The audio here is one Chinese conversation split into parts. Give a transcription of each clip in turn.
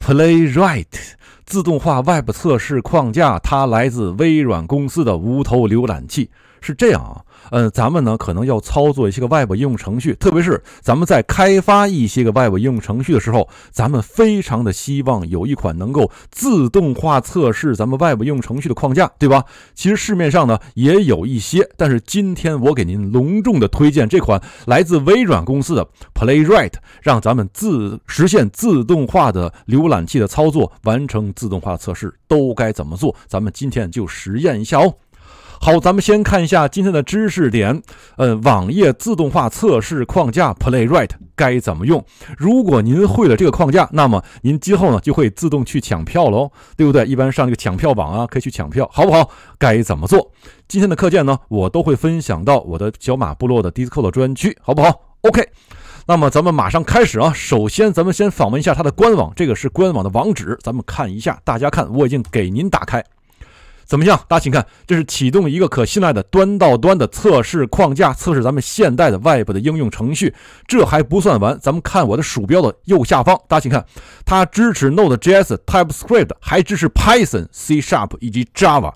Playwright 自动化 Web 测试框架，它来自微软公司的无头浏览器，是这样啊。嗯，咱们呢可能要操作一些个 Web 应用程序，特别是咱们在开发一些个 Web 应用程序的时候，咱们非常的希望有一款能够自动化测试咱们 Web 应用程序的框架，对吧？其实市面上呢也有一些，但是今天我给您隆重的推荐这款来自微软公司的 Playwright，让咱们自实现自动化的浏览器的操作，完成自动化测试，都该怎么做？咱们今天就实验一下哦。好，咱们先看一下今天的知识点，呃，网页自动化测试框架 Playwright 该怎么用？如果您会了这个框架，那么您今后呢就会自动去抢票喽，对不对？一般上这个抢票网啊，可以去抢票，好不好？该怎么做？今天的课件呢，我都会分享到我的小马部落的 Discord 专区，好不好？OK，那么咱们马上开始啊。首先，咱们先访问一下它的官网，这个是官网的网址，咱们看一下。大家看，我已经给您打开。怎么样？大家请看，这是启动一个可信赖的端到端的测试框架，测试咱们现代的 Web 的应用程序。这还不算完，咱们看我的鼠标的右下方，大家请看，它支持 Node.js、TypeScript，还支持 Python、C# 以及 Java。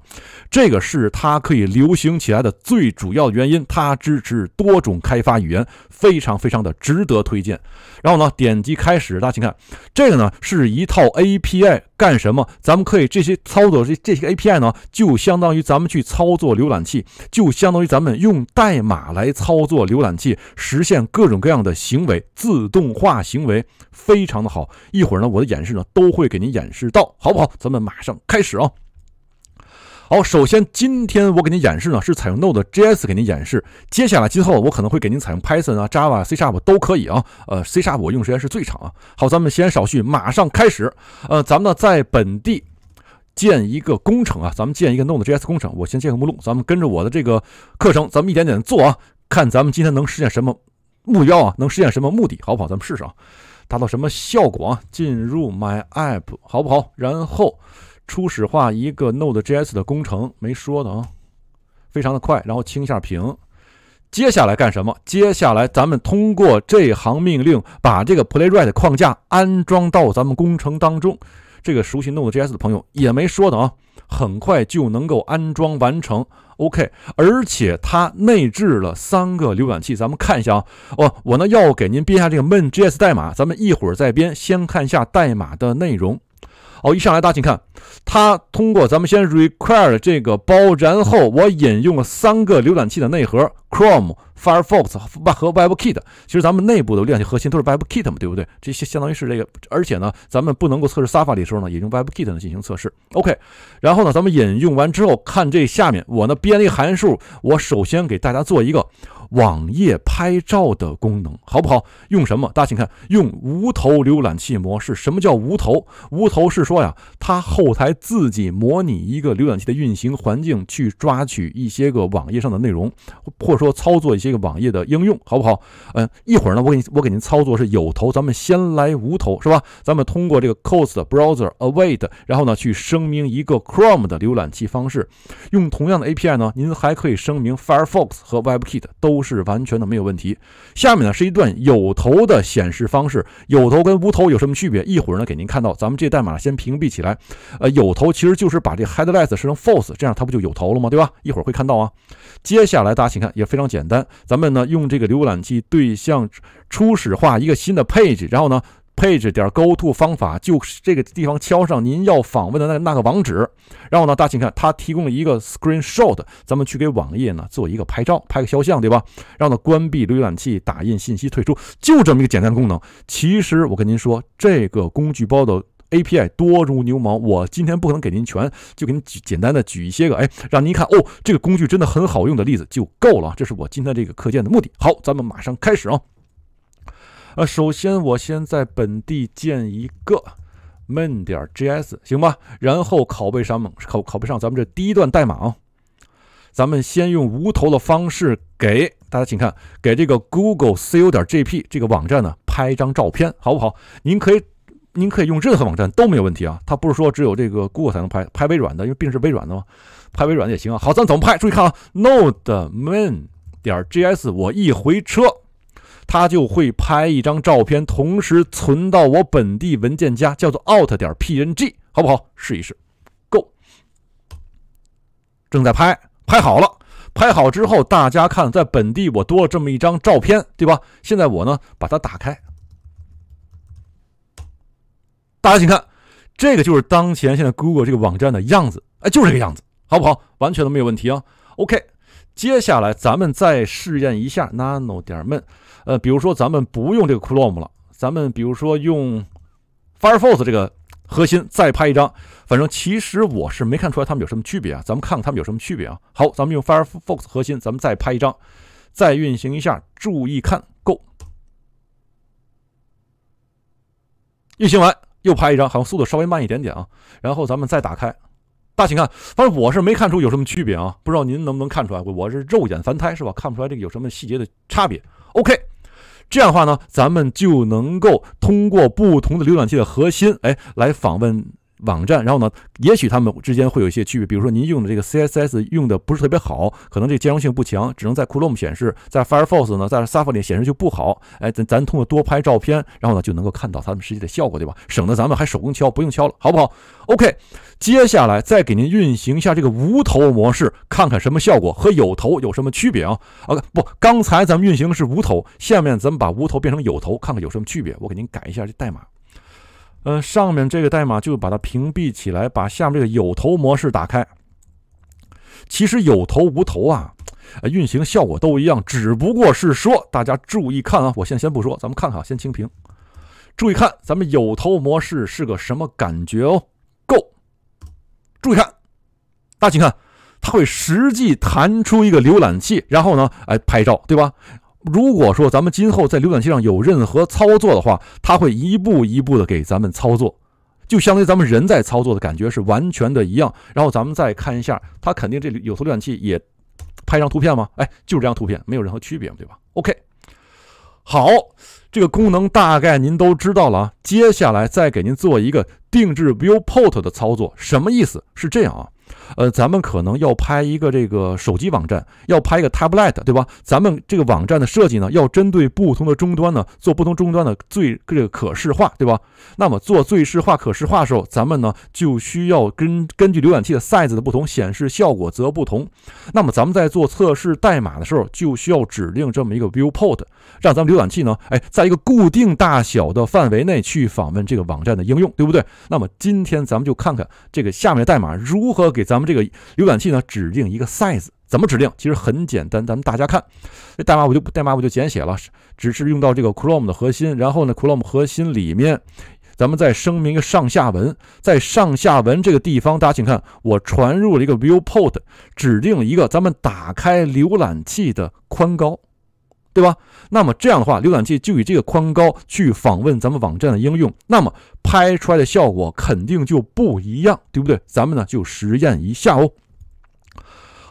这个是它可以流行起来的最主要的原因。它支持多种开发语言，非常非常的值得推荐。然后呢，点击开始，大家请看，这个呢是一套 API。干什么？咱们可以这些操作这这些 A P I 呢，就相当于咱们去操作浏览器，就相当于咱们用代码来操作浏览器，实现各种各样的行为，自动化行为非常的好。一会儿呢，我的演示呢都会给您演示到，好不好？咱们马上开始啊！好，首先今天我给您演示呢，是采用 Node.js 给您演示。接下来今后我可能会给您采用 Python 啊、Java、C++ 都可以啊。呃，C++ 我用的时间是最长啊。好，咱们先少叙，马上开始。呃，咱们呢在本地建一个工程啊，咱们建一个 Node.js 工程。我先建个目录，咱们跟着我的这个课程，咱们一点点做啊，看咱们今天能实现什么目标啊，能实现什么目的，好不好？咱们试试啊，达到什么效果啊？进入 My App，好不好？然后。初始化一个 Node.js 的工程，没说的啊，非常的快。然后清一下屏，接下来干什么？接下来咱们通过这行命令把这个 Playwright 框架安装到咱们工程当中。这个熟悉 Node.js 的朋友也没说的啊，很快就能够安装完成。OK，而且它内置了三个浏览器，咱们看一下啊。哦，我呢要给您编下这个 main.js 代码，咱们一会儿再编，先看下代码的内容。好，一上来大家请看，它通过咱们先 require 这个包，然后我引用了三个浏览器的内核，Chrome、Firefox 和 WebKit。其实咱们内部的浏览器核心都是 WebKit 嘛，对不对？这些相当于是这个，而且呢，咱们不能够测试 Safari 的时候呢，也用 WebKit 呢进行测试。OK，然后呢，咱们引用完之后，看这下面我呢编一个函数，我首先给大家做一个。网页拍照的功能好不好？用什么？大家请看，用无头浏览器模式。什么叫无头？无头是说呀，它后台自己模拟一个浏览器的运行环境，去抓取一些个网页上的内容，或者说操作一些个网页的应用，好不好？嗯，一会儿呢，我给你我给您操作是有头，咱们先来无头，是吧？咱们通过这个 c o s t browser await，然后呢，去声明一个 Chrome 的浏览器方式，用同样的 API 呢，您还可以声明 Firefox 和 WebKit 都。不是完全的没有问题。下面呢是一段有头的显示方式，有头跟无头有什么区别？一会儿呢给您看到。咱们这代码先屏蔽起来。呃，有头其实就是把这 headless 设成 false，这样它不就有头了吗？对吧？一会儿会看到啊。接下来大家请看，也非常简单。咱们呢用这个浏览器对象初始化一个新的配置，然后呢。配置点 go to 方法就是这个地方敲上您要访问的那那个网址，然后呢，大家请看它提供了一个 screen shot，咱们去给网页呢做一个拍照，拍个肖像，对吧？然后呢，关闭浏览器，打印信息，退出，就这么一个简单功能。其实我跟您说，这个工具包的 API 多如牛毛，我今天不可能给您全，就给您举简单的举一些个，哎，让您看哦，这个工具真的很好用的例子就够了这是我今天这个课件的目的。好，咱们马上开始啊！呃，首先我先在本地建一个 main 点 js 行吧，然后拷贝上，拷拷贝上咱们这第一段代码啊。咱们先用无头的方式给大家，请看，给这个 Google C U 点 J P 这个网站呢拍张照片，好不好？您可以，您可以用任何网站都没有问题啊。它不是说只有这个 Google 才能拍，拍微软的，因为毕竟是微软的嘛，拍微软也行啊。好，咱怎么拍？注意看啊，Node main 点 js 我一回车。他就会拍一张照片，同时存到我本地文件夹，叫做 out 点 png，好不好？试一试，Go，正在拍，拍好了，拍好之后大家看，在本地我多了这么一张照片，对吧？现在我呢把它打开，大家请看，这个就是当前现在 Google 这个网站的样子，哎，就这个样子，好不好？完全都没有问题啊。OK，接下来咱们再试验一下 nano 点 men。呃，比如说咱们不用这个 Chrome 了，咱们比如说用 Firefox 这个核心再拍一张，反正其实我是没看出来它们有什么区别啊。咱们看看它们有什么区别啊？好，咱们用 Firefox 核心，咱们再拍一张，再运行一下，注意看，Go，运行完又拍一张，好像速度稍微慢一点点啊。然后咱们再打开，大家请看，反正我是没看出有什么区别啊，不知道您能不能看出来？我是肉眼凡胎是吧？看不出来这个有什么细节的差别。OK。这样的话呢，咱们就能够通过不同的浏览器的核心，哎，来访问。网站，然后呢，也许他们之间会有一些区别，比如说您用的这个 CSS 用的不是特别好，可能这兼容性不强，只能在 Chrome 显示，在 Firefox 呢，在 Safari 显示就不好。哎，咱咱通过多拍照片，然后呢就能够看到他们实际的效果，对吧？省得咱们还手工敲，不用敲了，好不好？OK，接下来再给您运行一下这个无头模式，看看什么效果和有头有什么区别啊？o k 不，刚才咱们运行的是无头，下面咱们把无头变成有头，看看有什么区别。我给您改一下这代码。呃，上面这个代码就把它屏蔽起来，把下面这个有头模式打开。其实有头无头啊，运行效果都一样，只不过是说大家注意看啊，我先先不说，咱们看看啊，先清屏，注意看，咱们有头模式是个什么感觉哦？Go，注意看，大家请看，它会实际弹出一个浏览器，然后呢，哎，拍照，对吧？如果说咱们今后在浏览器上有任何操作的话，它会一步一步的给咱们操作，就相当于咱们人在操作的感觉是完全的一样。然后咱们再看一下，它肯定这里有浏览器也拍张图片吗？哎，就是这张图片，没有任何区别，对吧？OK，好，这个功能大概您都知道了啊。接下来再给您做一个定制 Viewport 的操作，什么意思？是这样啊。呃，咱们可能要拍一个这个手机网站，要拍一个 tablet，对吧？咱们这个网站的设计呢，要针对不同的终端呢，做不同终端的最这个可视化，对吧？那么做最适化可视化的时候，咱们呢就需要根根据浏览器的 size 的不同，显示效果则不同。那么咱们在做测试代码的时候，就需要指定这么一个 viewport，让咱们浏览器呢，哎，在一个固定大小的范围内去访问这个网站的应用，对不对？那么今天咱们就看看这个下面的代码如何给咱。我们这个浏览器呢，指定一个 size，怎么指定？其实很简单，咱们大家看，这代码我就代码我就简写了，只是用到这个 Chrome 的核心。然后呢，Chrome 核心里面，咱们再声明一个上下文，在上下文这个地方，大家请看，我传入了一个 viewport，指定了一个咱们打开浏览器的宽高。对吧？那么这样的话，浏览器就以这个宽高去访问咱们网站的应用，那么拍出来的效果肯定就不一样，对不对？咱们呢就实验一下哦。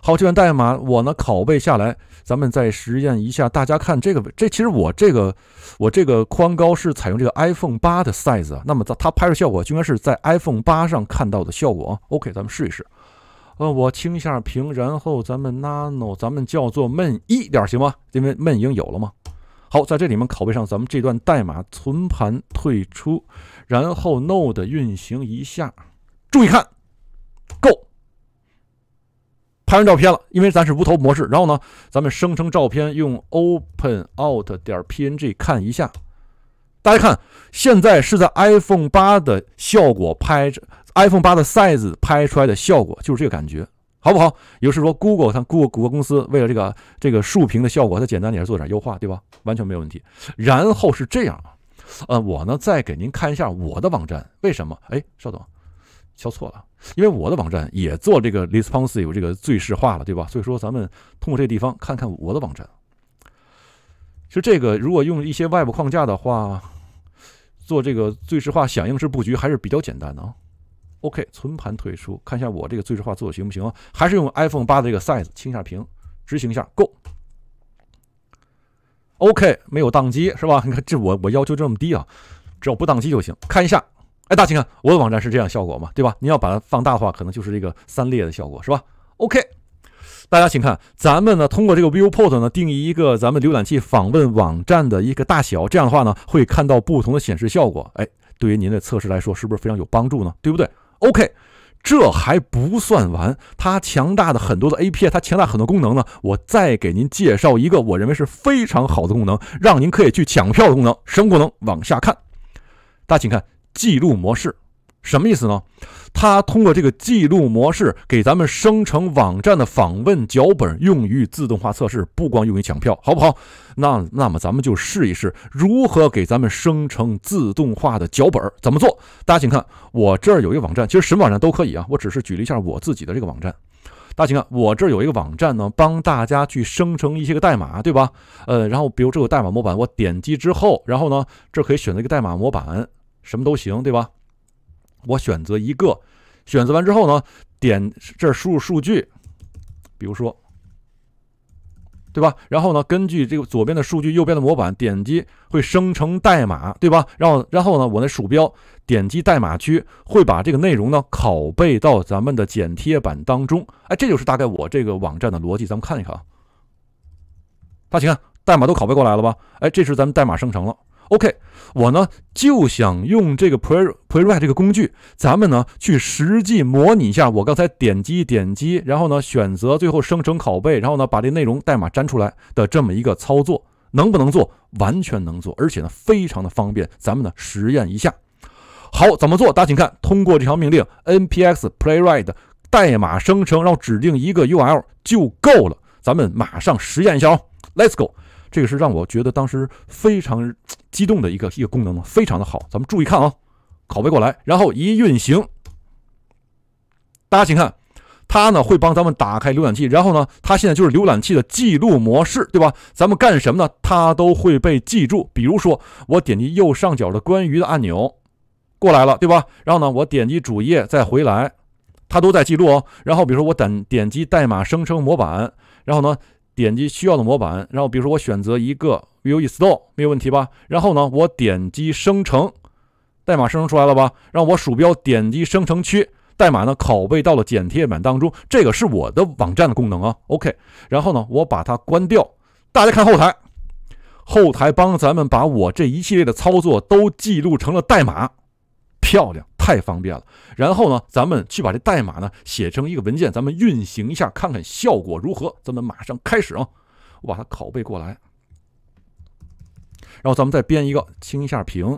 好，这段代码我呢拷贝下来，咱们再实验一下。大家看这个，这其实我这个我这个宽高是采用这个 iPhone 八的 size，那么它它拍摄效果应该是在 iPhone 八上看到的效果啊。OK，咱们试一试。呃，我清下屏，然后咱们 nano，咱们叫做闷一点行吗？因为闷已经有了吗？好，在这里面拷贝上咱们这段代码，存盘退出，然后 node 运行一下。注意看，g o 拍完照片了，因为咱是无头模式。然后呢，咱们生成照片用 open out 点 png 看一下。大家看，现在是在 iPhone 八的效果拍着。iPhone 八的 size 拍出来的效果就是这个感觉，好不好？也就是说，Google 它 Google 谷歌公司为了这个这个竖屏的效果，它简单点做点优化，对吧？完全没有问题。然后是这样啊，呃，我呢再给您看一下我的网站，为什么？哎，稍等，敲错了，因为我的网站也做这个 responsive 这个最适化了，对吧？所以说，咱们通过这地方看看我的网站。其实这个如果用一些外部框架的话，做这个最适化响应式布局还是比较简单的啊。OK，存盘退出，看一下我这个最优化做的行不行啊？还是用 iPhone 八的这个 size 清一下屏，执行一下，Go。OK，没有宕机是吧？你看这我我要求这么低啊，只要不宕机就行。看一下，哎，大请看我的网站是这样效果嘛，对吧？您要把它放大的话，可能就是这个三列的效果，是吧？OK，大家请看，咱们呢通过这个 Viewport 呢定义一个咱们浏览器访问网站的一个大小，这样的话呢会看到不同的显示效果。哎，对于您的测试来说是不是非常有帮助呢？对不对？OK，这还不算完，它强大的很多的 API，它强大很多功能呢。我再给您介绍一个，我认为是非常好的功能，让您可以去抢票的功能。什么功能？往下看，大家请看记录模式。什么意思呢？它通过这个记录模式给咱们生成网站的访问脚本，用于自动化测试，不光用于抢票，好不好？那那么咱们就试一试，如何给咱们生成自动化的脚本？怎么做？大家请看，我这儿有一个网站，其实什么网站都可以啊，我只是举了一下我自己的这个网站。大家请看，我这儿有一个网站呢，帮大家去生成一些个代码，对吧？呃，然后比如这个代码模板，我点击之后，然后呢，这可以选择一个代码模板，什么都行，对吧？我选择一个，选择完之后呢，点这儿输入数据，比如说，对吧？然后呢，根据这个左边的数据，右边的模板，点击会生成代码，对吧？然后，然后呢，我那鼠标点击代码区，会把这个内容呢，拷贝到咱们的剪贴板当中。哎，这就是大概我这个网站的逻辑，咱们看一看啊。大家请看，代码都拷贝过来了吧？哎，这是咱们代码生成了。OK，我呢就想用这个 p r e p r a w r i t e 这个工具，咱们呢去实际模拟一下我刚才点击点击，然后呢选择最后生成拷贝，然后呢把这内容代码粘出来的这么一个操作能不能做？完全能做，而且呢非常的方便。咱们呢实验一下，好怎么做？大家请看，通过这条命令 npx p l a y w r i d e 代码生成，然后指定一个 URL 就够了。咱们马上实验一下哦 l e t s go。这个是让我觉得当时非常激动的一个一个功能呢，非常的好。咱们注意看啊，拷贝过来，然后一运行，大家请看，它呢会帮咱们打开浏览器，然后呢，它现在就是浏览器的记录模式，对吧？咱们干什么呢？它都会被记住。比如说我点击右上角的关于的按钮，过来了，对吧？然后呢，我点击主页再回来，它都在记录哦。然后比如说我点点击代码生成模板，然后呢？点击需要的模板，然后比如说我选择一个 Vue Store，没有问题吧？然后呢，我点击生成，代码生成出来了吧？让我鼠标点击生成区，代码呢，拷贝到了剪贴板当中。这个是我的网站的功能啊。OK，然后呢，我把它关掉。大家看后台，后台帮咱们把我这一系列的操作都记录成了代码。漂亮，太方便了。然后呢，咱们去把这代码呢写成一个文件，咱们运行一下，看看效果如何。咱们马上开始啊，我把它拷贝过来。然后咱们再编一个，清一下屏，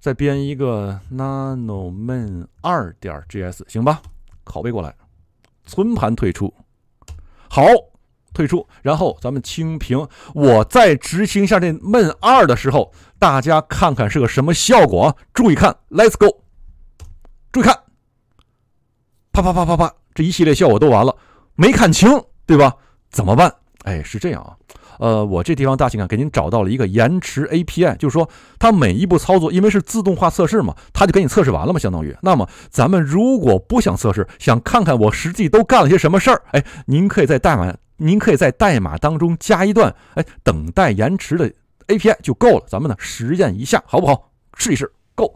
再编一个 nano men 二点 js，行吧？拷贝过来，存盘，退出。好，退出。然后咱们清屏。我在执行一下这 men 二的时候。大家看看是个什么效果啊？注意看，Let's go，注意看，啪啪啪啪啪，这一系列效果都完了，没看清对吧？怎么办？哎，是这样啊，呃，我这地方大情感给您找到了一个延迟 API，就是说它每一步操作，因为是自动化测试嘛，它就给你测试完了嘛，相当于。那么咱们如果不想测试，想看看我实际都干了些什么事儿，哎，您可以在代码，您可以在代码当中加一段，哎，等待延迟的。A P I 就够了，咱们呢实验一下，好不好？试一试够。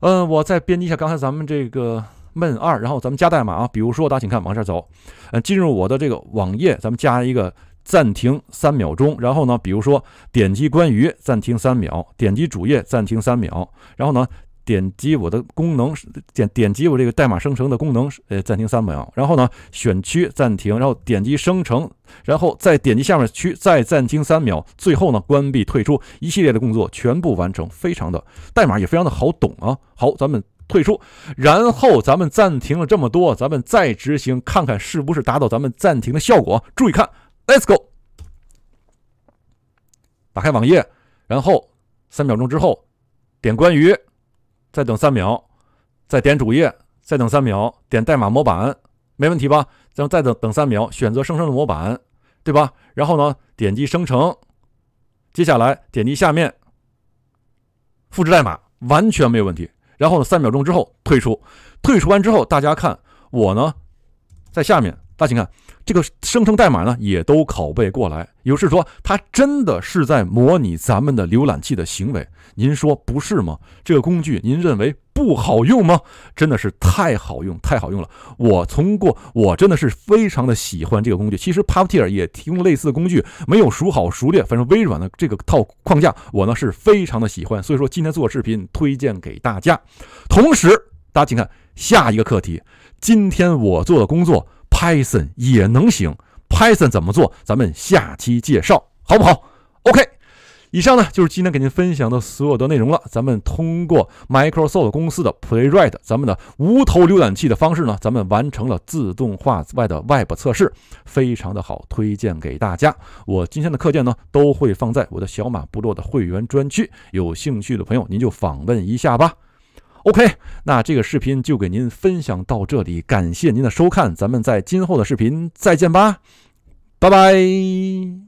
嗯，我再编辑一下刚才咱们这个 main 二，然后咱们加代码啊。比如说，大家请看往下走，嗯，进入我的这个网页，咱们加一个暂停三秒钟，然后呢，比如说点击关于暂停三秒，点击主页暂停三秒，然后呢。点击我的功能，点点击我这个代码生成的功能，呃，暂停三秒，然后呢，选区暂停，然后点击生成，然后再点击下面区，再暂停三秒，最后呢，关闭退出，一系列的工作全部完成，非常的代码也非常的好懂啊。好，咱们退出，然后咱们暂停了这么多，咱们再执行，看看是不是达到咱们暂停的效果。注意看，Let's go，打开网页，然后三秒钟之后，点关于。再等三秒，再点主页，再等三秒，点代码模板，没问题吧？咱们再等等三秒，选择生成的模板，对吧？然后呢，点击生成，接下来点击下面复制代码，完全没有问题。然后呢，三秒钟之后退出，退出完之后大家看我呢，在下面，大家请看。这个生成代码呢，也都拷贝过来，也就是说，它真的是在模拟咱们的浏览器的行为，您说不是吗？这个工具您认为不好用吗？真的是太好用，太好用了！我从过，我真的是非常的喜欢这个工具。其实 p a p t e e r 也提供类似的工具，没有孰好孰劣，反正微软的这个套框架，我呢是非常的喜欢。所以说，今天做视频推荐给大家。同时，大家请看下一个课题。今天我做的工作。Python 也能行，Python 怎么做？咱们下期介绍，好不好？OK，以上呢就是今天给您分享的所有的内容了。咱们通过 Microsoft 公司的 Playwright，咱们的无头浏览器的方式呢，咱们完成了自动化外的 Web 测试，非常的好，推荐给大家。我今天的课件呢都会放在我的小马部落的会员专区，有兴趣的朋友您就访问一下吧。OK，那这个视频就给您分享到这里，感谢您的收看，咱们在今后的视频再见吧，拜拜。